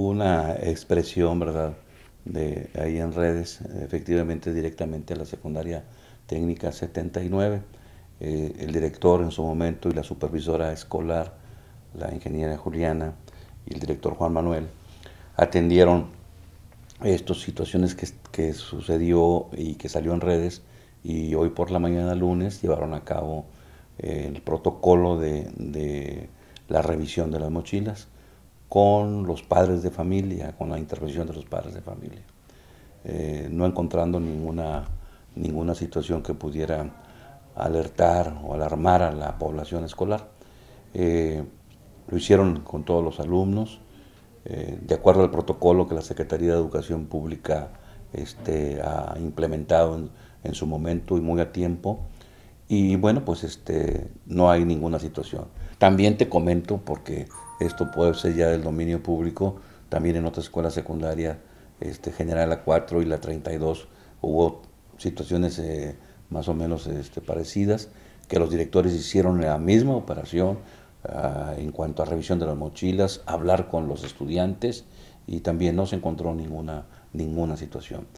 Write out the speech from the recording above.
una expresión, ¿verdad? De ahí en redes, efectivamente directamente a la secundaria técnica 79. Eh, el director en su momento y la supervisora escolar, la ingeniera Juliana y el director Juan Manuel, atendieron estas situaciones que, sucedió y que salió en redes y hoy por la mañana lunes llevaron a cabo el protocolo de la revisión de las mochilas con los padres de familia, con la intervención de los padres de familia, eh, no encontrando ninguna, ninguna situación que pudiera alertar o alarmar a la población escolar. Eh, lo hicieron con todos los alumnos, eh, de acuerdo al protocolo que la Secretaría de Educación Pública este, ha implementado en su momento y muy a tiempo y bueno, pues este, no hay ninguna situación. También te comento, porque esto puede ser ya del dominio público, también en otra escuela secundaria, este, General a 4 y la 32, hubo situaciones eh, más o menos este, parecidas, que los directores hicieron la misma operación ah, en cuanto a revisión de las mochilas, hablar con los estudiantes y también no se encontró ninguna, ninguna situación.